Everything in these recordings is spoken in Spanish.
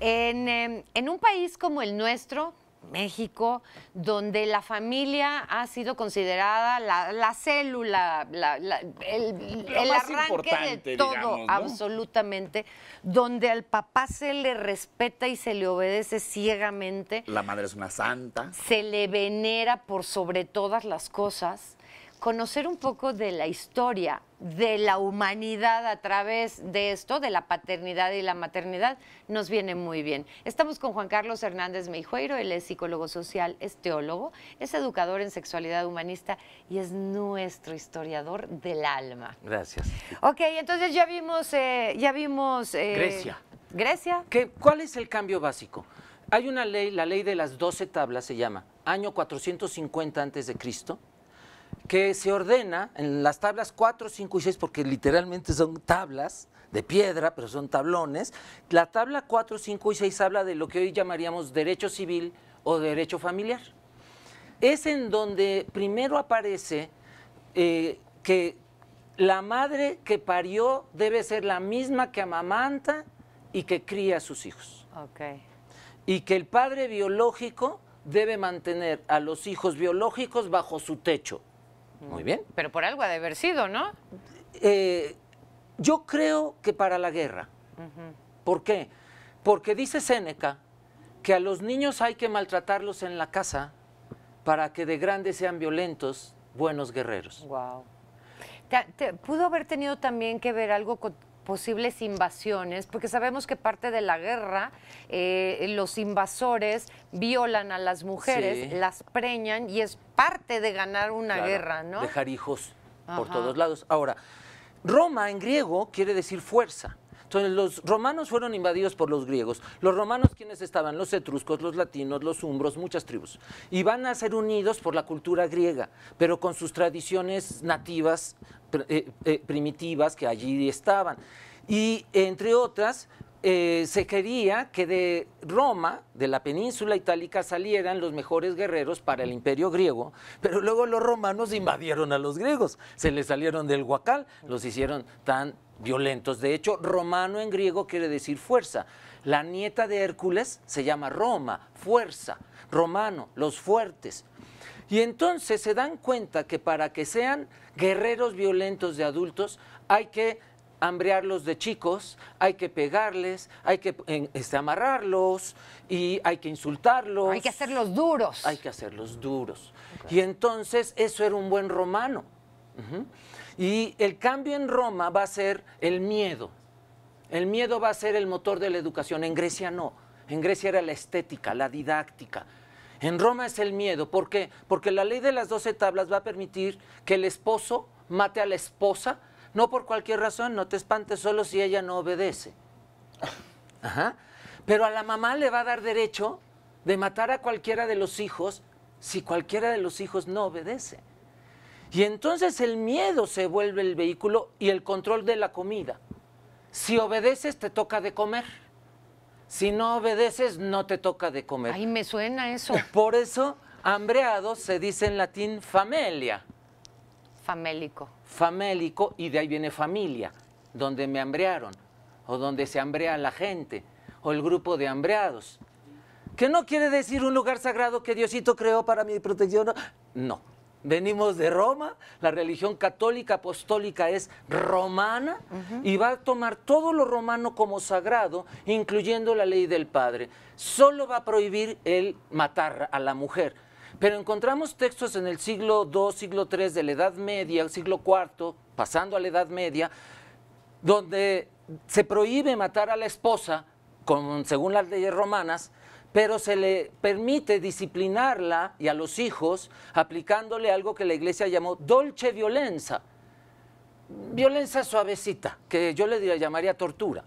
Em, en, un país como el nuestro, México, donde la familia ha sido considerada la, célula, el, arranque de todo, absolutamente, donde al papá se le respeta y se le obedece ciegamente. La madre es una santa. Se le venera por sobre todas las cosas conocer un poco de la historia de la humanidad a través de esto, de la paternidad y la maternidad, nos viene muy bien. Estamos con Juan Carlos Hernández Meijueiro, él es psicólogo social, es teólogo, es educador en sexualidad humanista y es nuestro historiador del alma. Gracias. Ok, entonces ya vimos... Eh, ya vimos eh, Grecia. Grecia. ¿Qué, ¿Cuál es el cambio básico? Hay una ley, la ley de las 12 tablas se llama, año 450 antes de Cristo, que se ordena en las tablas 4, 5 y 6, porque literalmente son tablas de piedra, pero son tablones. La tabla 4, 5 y 6 habla de lo que hoy llamaríamos derecho civil o derecho familiar. Es en donde primero aparece eh, que la madre que parió debe ser la misma que amamanta y que cría a sus hijos. Y que el padre biológico debe mantener a los hijos biológicos bajo su techo muy bien. Pero por algo ha de haber sido, ¿no? Eh, yo creo que para la guerra. ¿Por qué? Porque dice Séneca que a los niños hay que maltratarlos en la casa para que de grandes sean violentos, buenos guerreros. Wow. ¿Pudo haber tenido también que ver algo con, posibles invasiones, porque sabemos que parte de la guerra eh, los invasores violan a las mujeres, las preñan y es parte de ganar una guerra, ¿no? Dejar hijos por todos lados. Ahora, Roma en griego quiere decir fuerza. Entonces los romanos fueron invadidos por los griegos. Los romanos quienes estaban, los etruscos, los latinos, los umbros, muchas tribus. Y van a ser unidos por la cultura griega, pero con sus tradiciones nativas, eh, eh, primitivas que allí estaban. Y entre otras, eh, se quería que de Roma, de la península itálica, salieran los mejores guerreros para el imperio griego, pero luego los romanos invadieron a los griegos, se les salieron del huacal, los hicieron tan violentos. De hecho, romano en griego quiere decir fuerza. La nieta de Hércules se llama Roma, fuerza, romano, los fuertes. Y entonces se dan cuenta que para que sean guerreros violentos de adultos hay que hambrearlos de chicos, hay que pegarles, hay que este, amarrarlos y hay que insultarlos. Hay que hacerlos duros. Hay que hacerlos duros. Y entonces eso era un buen romano. Y el cambio en Roma va a ser el miedo. El miedo va a ser el motor de la educación. En Grecia no. En Grecia era la estética, la didáctica. En Roma es el miedo. ¿Por qué? Porque la ley de las doce tablas va a permitir que el esposo mate a la esposa, no por cualquier razón, no te espantes, solo si ella no obedece. Pero a la mamá le va a dar derecho de matar a cualquiera de los hijos si cualquiera de los hijos no obedece. Y entonces el miedo se vuelve el vehículo y el control de la comida. Si obedeces, te toca de comer. Si no obedeces, no te toca de comer. Ay, me suena eso. Por eso, hambreado se dice en latín familia. Famélico. Famélico, y de ahí viene familia, donde me hambrearon, o donde se hambrea la gente, o el grupo de hambreados. Que no quiere decir un lugar sagrado que Diosito creó para mi protección. No, Venimos de Roma, la religión católica apostólica es romana y va a tomar todo lo romano como sagrado, incluyendo la ley del padre. Solo va a prohibir el matar a la mujer. Pero encontramos textos en el siglo II, siglo III de la Edad Media, siglo IV, pasando a la Edad Media, donde se prohíbe matar a la esposa según las leyes romanas, pero se le permite disciplinarla y a los hijos aplicándole algo que la iglesia llamó dolce violencia, violencia suavecita, que yo le llamaría tortura,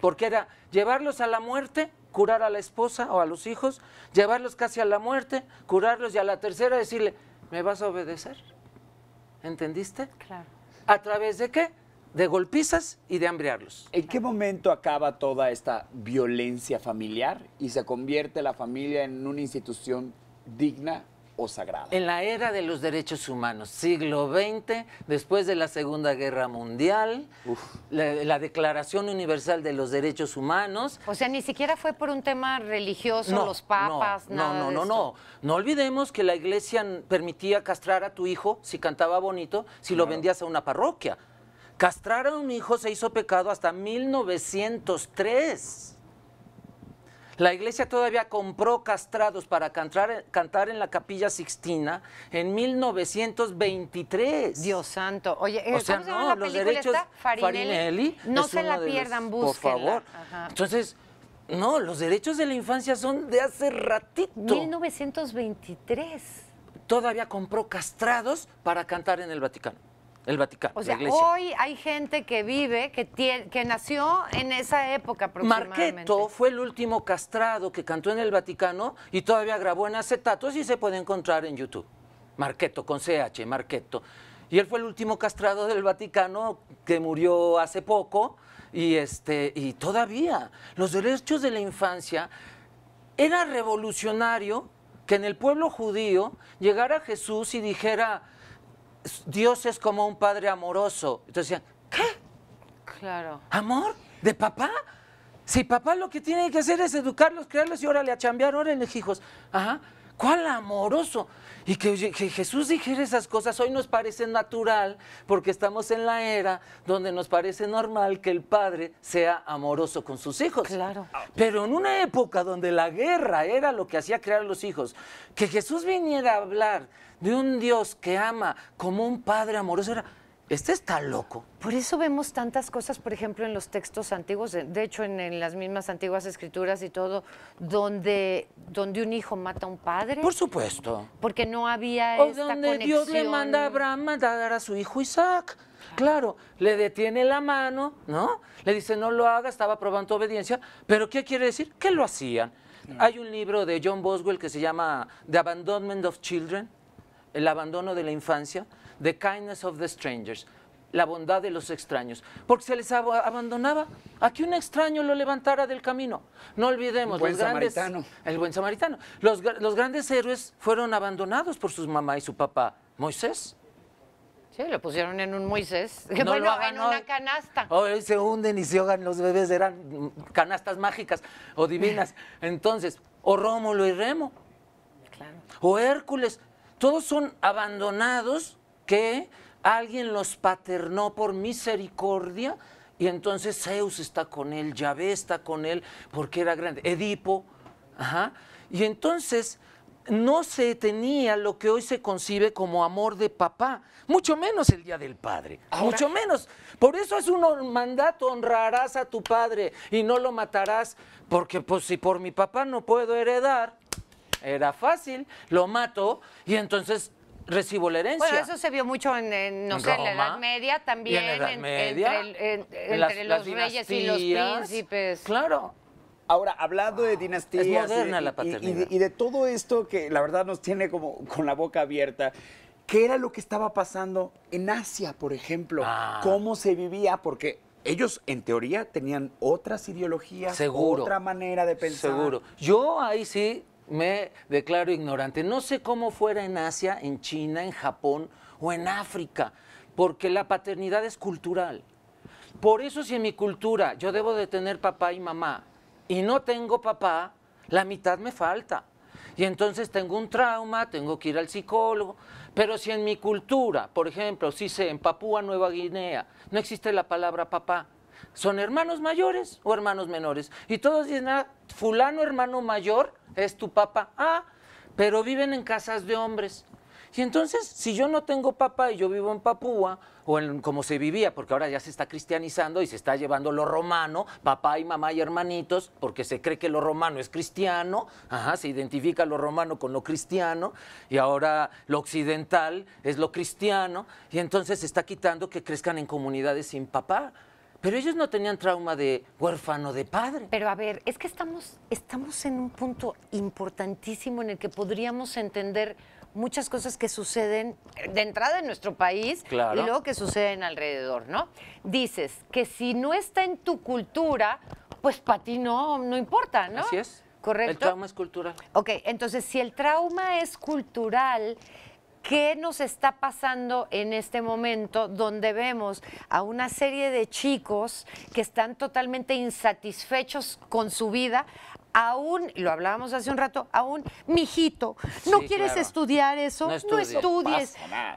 porque era llevarlos a la muerte, curar a la esposa o a los hijos, llevarlos casi a la muerte, curarlos y a la tercera decirle, me vas a obedecer, ¿entendiste? Claro. ¿A través de qué? de golpizas y de hambrearlos. ¿En qué momento acaba toda esta violencia familiar y se convierte la familia en una institución digna o sagrada? En la era de los derechos humanos, siglo XX, después de la Segunda Guerra Mundial, la, Declaración Universal de los Derechos Humanos. O sea, ni siquiera fue por un tema religioso, los papas, no, No, no, no, no. No olvidemos que la iglesia permitía castrar a tu hijo si cantaba bonito, si lo vendías a una parroquia. Castrar a un hijo se hizo pecado hasta 1903. La iglesia todavía compró castrados para cantar, en la capilla sixtina en 1923. Dios santo. Oye, o sea, no, los derechos no se la pierdan, Por favor. Entonces, no, los derechos de la infancia son de hace ratito. 1923. Todavía compró castrados para cantar en el Vaticano. El Vaticano. O sea, hoy hay gente que vive, que, que nació en esa época aproximadamente. Marqueto fue el último castrado que cantó en el Vaticano y todavía grabó en acetatos y se puede encontrar en YouTube. Marqueto, con CH, Marqueto. Y él fue el último castrado del Vaticano que murió hace poco y, este, y todavía los derechos de la infancia era revolucionario que en el pueblo judío llegara Jesús y dijera, Dios es como un padre amoroso. Entonces decían, ¿qué? Claro. ¿Amor? ¿De papá? Si papá lo que tiene que hacer es educarlos, crearlos y órale a chambear, órale, hijos. Ajá. ¿Cuál amoroso? Y que, Jesús dijera esas cosas hoy nos parece natural porque estamos en la era donde nos parece normal que el padre sea amoroso con sus hijos. Claro. Pero en una época donde la guerra era lo que hacía crear a los hijos, que Jesús viniera a hablar de un Dios que ama como un padre amoroso era este está loco. Por eso vemos tantas cosas, por ejemplo, en los textos antiguos, de hecho en, las mismas antiguas escrituras y todo, donde, donde un hijo mata a un padre. Por supuesto. Porque no había o donde Dios le manda a Abraham matar a su hijo Isaac. Claro, le detiene la mano, ¿no? Le dice, no lo haga, estaba probando obediencia. Pero ¿qué quiere decir? Que lo hacían. Hay un libro de John Boswell que se llama The Abandonment of Children, El abandono de la infancia, The kindness of the strangers, la bondad de los extraños, porque se les abandonaba a que un extraño lo levantara del camino. No olvidemos, los grandes, el buen samaritano. Los, los, grandes héroes fueron abandonados por sus mamá y su papá. Moisés. Sí, lo pusieron en un Moisés. No bueno, en una canasta. Hoy se hunden y se ahogan los bebés, eran canastas mágicas o divinas. Entonces, o Rómulo y Remo. Claro. O Hércules. Todos son abandonados que alguien los paternó por misericordia y entonces Zeus está con él, Yahvé está con él porque era grande, Edipo, Y entonces no se tenía lo que hoy se concibe como amor de papá, mucho menos el día del padre, mucho menos. Por eso es un mandato, honrarás a tu padre y no lo matarás, porque pues, si por mi papá no puedo heredar, era fácil, lo mato y entonces recibo la herencia. Bueno, eso se vio mucho en, no sé, la Edad Media también, en, edad media, entre, los reyes y los príncipes. Claro. Ahora, hablando de dinastías. Es moderna y la paternidad. Y, de, todo esto que la verdad nos tiene como con la boca abierta. ¿Qué era lo que estaba pasando en Asia, por ejemplo? Ah. ¿Cómo se vivía? Porque ellos, en teoría, tenían otras ideologías, Seguro. otra manera de pensar. Seguro. Yo ahí sí me declaro ignorante. No sé cómo fuera en Asia, en China, en Japón o en África, porque la paternidad es cultural. Por eso si en mi cultura yo debo de tener papá y mamá y no tengo papá, la mitad me falta. Y entonces tengo un trauma, tengo que ir al psicólogo. Pero si en mi cultura, por ejemplo, si se en Papúa Nueva Guinea no existe la palabra papá, son hermanos mayores o hermanos menores. Y todos dicen, ah, fulano hermano mayor es tu papá. Ah, pero viven en casas de hombres. Y entonces, si yo no tengo papá y yo vivo en Papúa, o en como se vivía, porque ahora ya se está cristianizando y se está llevando lo romano, papá y mamá y hermanitos, porque se cree que lo romano es cristiano, ajá, se identifica lo romano con lo cristiano, y ahora lo occidental es lo cristiano, y entonces se está quitando que crezcan en comunidades sin papá. Pero ellos no tenían trauma de huérfano de padre. Pero a ver, es que estamos, estamos en un punto importantísimo en el que podríamos entender muchas cosas que suceden de entrada en nuestro país y luego que suceden alrededor, ¿no? Dices que si no está en tu cultura, pues para ti no, no importa, ¿no? Así es. Correcto. El trauma es cultural. Ok, entonces si el trauma es cultural, ¿Qué nos está pasando en este momento donde vemos a una serie de chicos que están totalmente insatisfechos con su vida, aún, lo hablábamos hace un rato, aún, mijito, no quieres estudiar eso, no, estudies,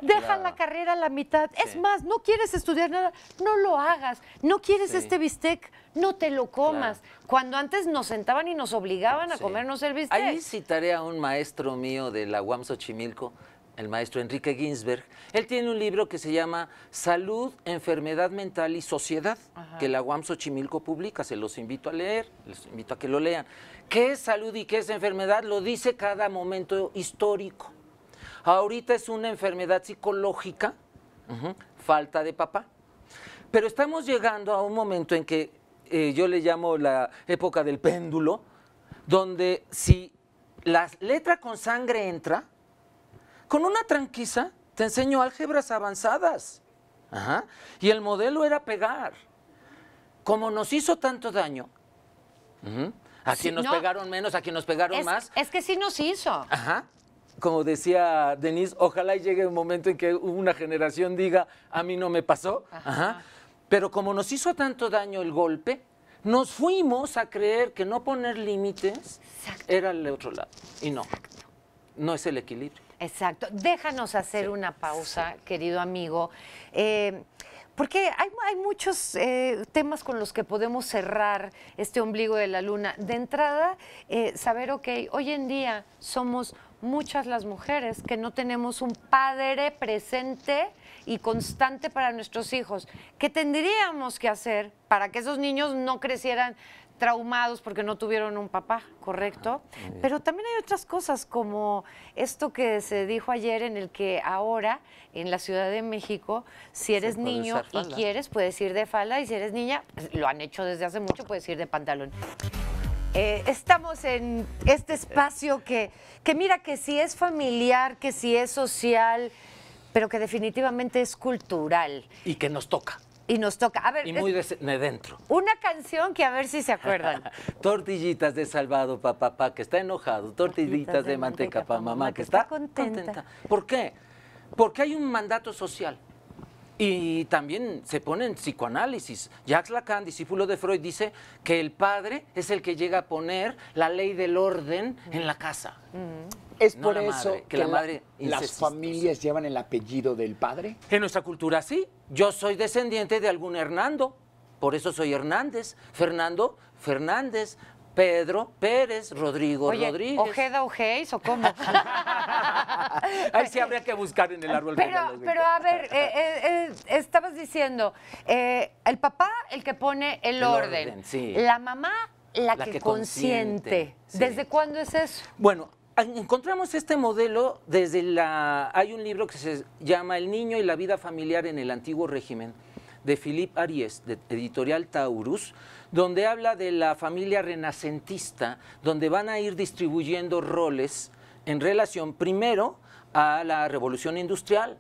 deja la carrera a la mitad, es más, no quieres estudiar nada, no lo hagas, no quieres este bistec, no te lo comas. Cuando antes nos sentaban y nos obligaban a comernos el bistec. Ahí citaré a un maestro mío de la UAM Xochimilco, el maestro Enrique Ginsberg, él tiene un libro que se llama Salud, Enfermedad Mental y Sociedad, que la UAM Xochimilco publica, se los invito a leer, les invito a que lo lean. ¿Qué es salud y qué es enfermedad? Lo dice cada momento histórico. Ahorita es una enfermedad psicológica, falta de papá. Pero estamos llegando a un momento en que eh, yo le llamo la época del péndulo, donde si la letra con sangre entra, con una tranquisa te enseño álgebras avanzadas. Y el modelo era pegar. Como nos hizo tanto daño, a quien nos pegaron menos, a quien nos pegaron más. Es que sí nos hizo. Como decía Denise, ojalá llegue un momento en que una generación diga, a mí no me pasó. Pero como nos hizo tanto daño el golpe, nos fuimos a creer que no poner límites era el otro lado. Y no, no es el equilibrio. Exacto. Déjanos hacer una pausa, querido amigo. Eh, porque hay, muchos eh, temas con los que podemos cerrar este ombligo de la luna. De entrada, eh, saber, ok, hoy en día somos muchas las mujeres que no tenemos un padre presente y constante para nuestros hijos. ¿Qué tendríamos que hacer para que esos niños no crecieran traumados porque no tuvieron un papá, ¿correcto? Ah, Pero también hay otras cosas como esto que se dijo ayer en el que ahora en la Ciudad de México, si eres niño y quieres, puedes ir de falda y si eres niña, pues, lo han hecho desde hace mucho, puedes ir de pantalón. Eh, estamos en este espacio que, que mira que si es familiar, que si es social, pero que definitivamente es cultural. Y que nos toca. Y nos toca. A ver, y muy de dentro. Una canción que a ver si se acuerdan. tortillitas de salvado pa papá que está enojado. Tortillitas de, manteca, papá, mamá que está contenta. contenta. ¿Por qué? Porque hay un mandato social. Y también se pone en psicoanálisis. Jacques Lacan, discípulo de Freud, dice que el padre es el que llega a poner la ley del orden en la casa. Es por eso que, la madre las familias llevan el apellido del padre. En nuestra cultura sí. Yo soy descendiente de algún Hernando, por eso soy Hernández. Fernando, Fernández, Pedro Pérez Rodrigo Rodríguez. ¿Ojeda Ojeis o cómo? Ahí sí habría que buscar en el árbol. Pero, pero a ver, eh, eh, eh, estabas diciendo, el papá el que pone el, orden, la mamá la, que, consiente. ¿Desde cuándo es eso? Bueno, ah, encontramos este modelo desde la... Hay un libro que se llama El niño y la vida familiar en el antiguo régimen de Philippe Aries, de editorial Taurus, donde habla de la familia renacentista, donde van a ir distribuyendo roles en relación primero a la revolución industrial,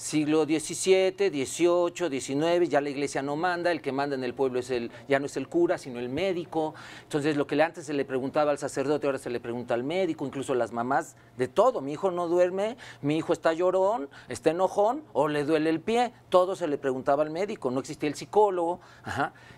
siglo XVII, XVIII, XIX, ya la iglesia no manda, el que manda en el pueblo es el, ya no es el cura, sino el médico. Entonces, lo que antes se le preguntaba al sacerdote, ahora se le pregunta al médico, incluso las mamás, de todo. Mi hijo no duerme, mi hijo está llorón, está enojón o le duele el pie. Todo se le preguntaba al médico, no existía el psicólogo.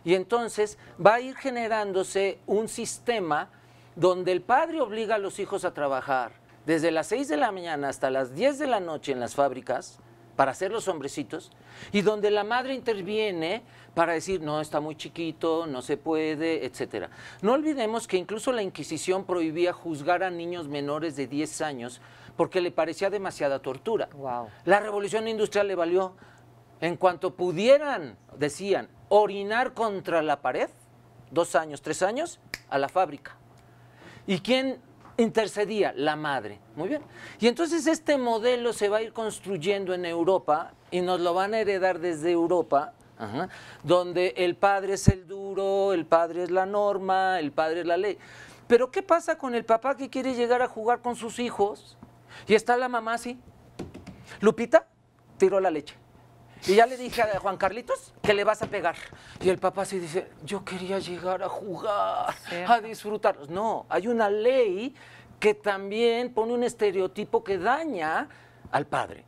Y entonces va a ir generándose un sistema donde el padre obliga a los hijos a trabajar. Desde las 6 de la mañana hasta las 10 de la noche en las fábricas, para hacer los hombrecitos, y donde la madre interviene para decir, no, está muy chiquito, no se puede, etc. No olvidemos que incluso la Inquisición prohibía juzgar a niños menores de 10 años porque le parecía demasiada tortura. La revolución industrial le valió. En cuanto pudieran, decían, orinar contra la pared, dos años, tres años, a la fábrica. ¿Y quién Intercedía la madre. Muy bien. Y entonces este modelo se va a ir construyendo en Europa y nos lo van a heredar desde Europa donde el padre es el duro, el padre es la norma, el padre es la ley. Pero ¿qué pasa con el papá que quiere llegar a jugar con sus hijos y está la mamá así? Lupita tiró la leche. Y ya le dije a Juan Carlitos que le vas a pegar. Y el papá se dice, yo quería llegar a jugar, a disfrutar. No, hay una ley que también pone un estereotipo que daña al padre.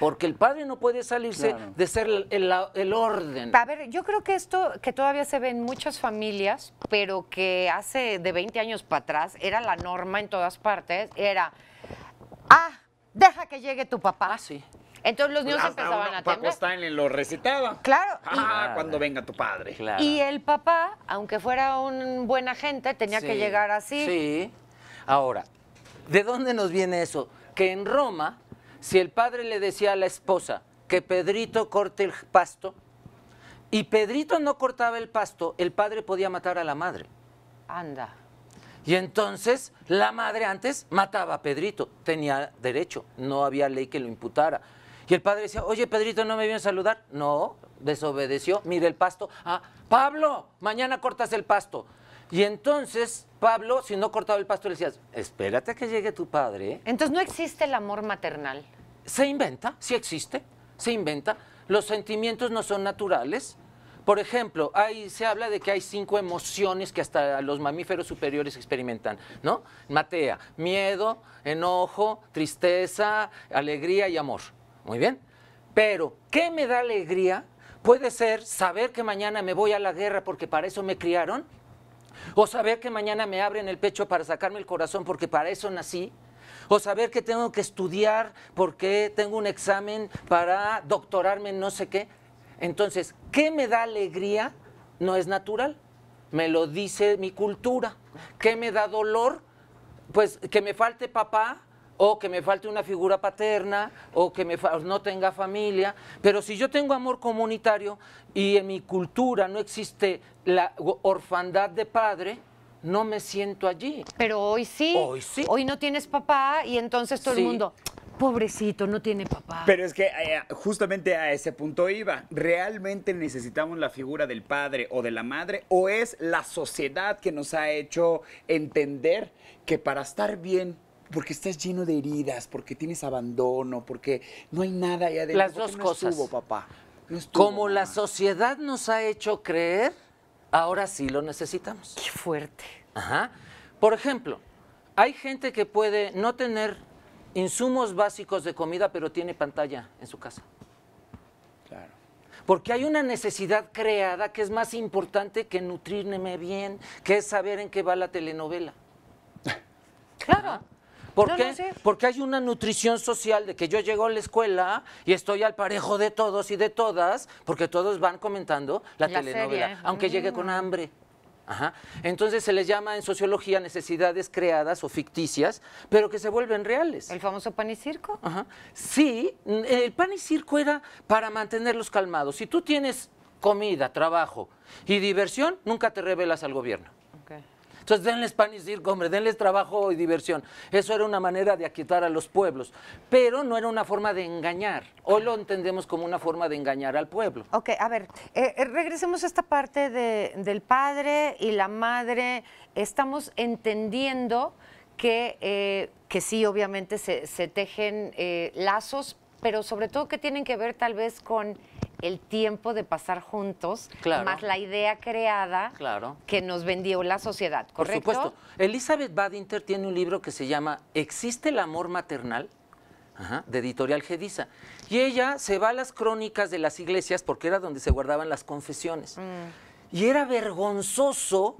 Porque el padre no puede salirse de ser el, orden. A ver, yo creo que esto que todavía se ve en muchas familias, pero que hace de 20 años para atrás era la norma en todas partes, era, ah, deja que llegue tu papá. Ah, sí. Entonces los niños empezaban a Paco Stanley lo recitaba. Claro. Ah, cuando venga tu padre. Y el papá, aunque fuera un buen agente, tenía que llegar así. Sí. Ahora, ¿de dónde nos viene eso? Que en Roma, si el padre le decía a la esposa que Pedrito corte el pasto, y Pedrito no cortaba el pasto, el padre podía matar a la madre. Anda. Y entonces la madre antes mataba a Pedrito, tenía derecho, no había ley que lo imputara. Y el padre decía, oye, Pedrito, ¿no me vienes a saludar? No, desobedeció, mire el pasto. Ah, Pablo, mañana cortas el pasto. Y entonces, Pablo, si no cortaba el pasto, le decías, espérate a que llegue tu padre. Entonces, ¿no existe el amor maternal? Se inventa, sí existe, se inventa. Los sentimientos no son naturales. Por ejemplo, ahí se habla de que hay cinco emociones que hasta los mamíferos superiores experimentan, ¿no? Matea, miedo, enojo, tristeza, alegría y amor. Muy bien. Pero, ¿qué me da alegría? Puede ser saber que mañana me voy a la guerra porque para eso me criaron, o saber que mañana me abren el pecho para sacarme el corazón porque para eso nací, o saber que tengo que estudiar porque tengo un examen para doctorarme en no sé qué. Entonces, ¿qué me da alegría? No es natural, me lo dice mi cultura. ¿Qué me da dolor? Pues que me falte papá, o que me falte una figura paterna, o que me no tenga familia, pero si yo tengo amor comunitario y en mi cultura no existe la orfandad de padre, no me siento allí. Pero hoy sí. Hoy sí. Hoy no tienes papá y entonces todo el mundo, pobrecito, no tiene papá. Pero es que eh, justamente a ese punto iba. ¿Realmente necesitamos la figura del padre o de la madre? ¿O es la sociedad que nos ha hecho entender que para estar bien porque estás lleno de heridas, porque tienes abandono, porque no hay nada ya de Las dos cosas. papá. Como la sociedad nos ha hecho creer, ahora sí lo necesitamos. Qué fuerte. Ajá. Por ejemplo, hay gente que puede no tener insumos básicos de comida, pero tiene pantalla en su casa. Claro. Porque hay una necesidad creada que es más importante que nutrirme bien, que es saber en qué va la telenovela. claro. ¿Por qué? Porque hay una nutrición social de que yo llego a la escuela y estoy al parejo de todos y de todas, porque todos van comentando la, telenovela, aunque llegue con mm. hambre. Entonces se les llama en sociología necesidades creadas o ficticias, pero que se vuelven reales. ¿El famoso pan y circo? Sí, el pan y circo era para mantenerlos calmados. Si tú tienes comida, trabajo y diversión, nunca te revelas al gobierno. Entonces, denles pan y decir, hombre, denles trabajo y diversión. Eso era una manera de aquietar a los pueblos, pero no era una forma de engañar. Hoy lo entendemos como una forma de engañar al pueblo. Ok, a ver, eh, eh, regresemos a esta parte del padre y la madre. Estamos entendiendo que, eh, que sí, obviamente se, tejen lazos, pero sobre todo que tienen que ver tal vez con el tiempo de pasar juntos, más la idea creada que nos vendió la sociedad, ¿correcto? Por supuesto. Elizabeth Badinter tiene un libro que se llama ¿Existe el amor maternal? de editorial Gedisa. Y ella se va a las crónicas de las iglesias porque era donde se guardaban las confesiones. Mm. Y era vergonzoso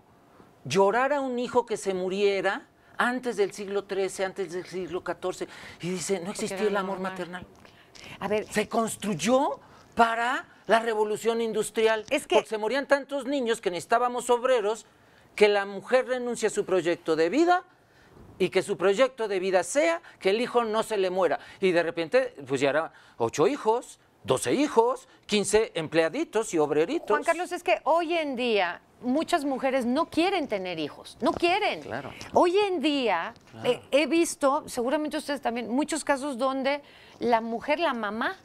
llorar a un hijo que se muriera antes del siglo XIII, antes del siglo XIV. Y dice, no existió el amor maternal. A ver, se construyó para la revolución industrial. Porque se morían tantos niños que necesitábamos obreros que la mujer renuncia a su proyecto de vida y que su proyecto de vida sea que el hijo no se le muera. Y de repente, pues ya eran ocho hijos, doce hijos, quince empleaditos y obreritos. Juan Carlos, es que hoy en día muchas mujeres no quieren tener hijos, no quieren. Hoy en día eh, he visto, seguramente ustedes también, muchos casos donde la mujer, la mamá,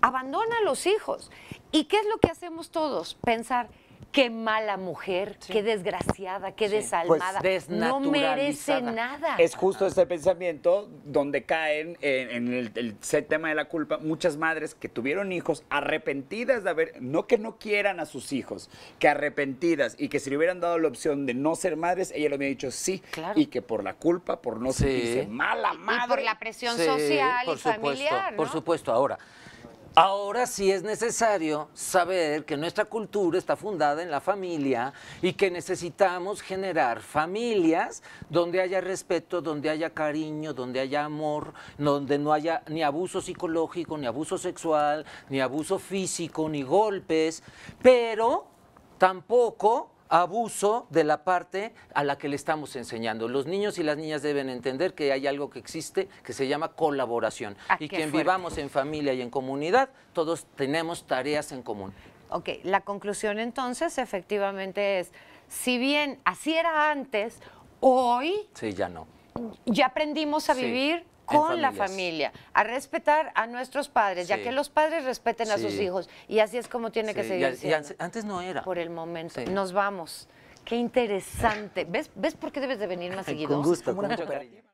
abandona a los hijos. ¿Y qué es lo que hacemos todos? Pensar, qué mala mujer, qué desgraciada, qué pues, desalmada, no merece nada. Es justo ese este pensamiento donde caen en, el, tema de la culpa muchas madres que tuvieron hijos arrepentidas de haber, no que no quieran a sus hijos, que arrepentidas y que si le hubieran dado la opción de no ser madres, ella lo hubiera dicho sí y que por la culpa, por no ser mala madre. por la presión social y por familiar. Supuesto, Por supuesto, ahora. Ahora sí es necesario saber que nuestra cultura está fundada en la familia y que necesitamos generar familias donde haya respeto, donde haya cariño, donde haya amor, donde no haya ni abuso psicológico, ni abuso sexual, ni abuso físico, ni golpes, pero tampoco abuso de la parte a la que le estamos enseñando. Los niños y las niñas deben entender que hay algo que existe que se llama colaboración ah, y quien vivamos en familia y en comunidad, todos tenemos tareas en común. Ok, la conclusión entonces efectivamente es, si bien así era antes, hoy... Sí, ya no. Ya aprendimos a vivir con la familia, a respetar a nuestros padres, ya que los padres respeten a sus hijos. Y así es como tiene que seguir. Y, antes no era. Por el momento. Nos vamos. Qué interesante. ¿Ves, ¿Ves por qué debes de venir más seguido? Con gusto,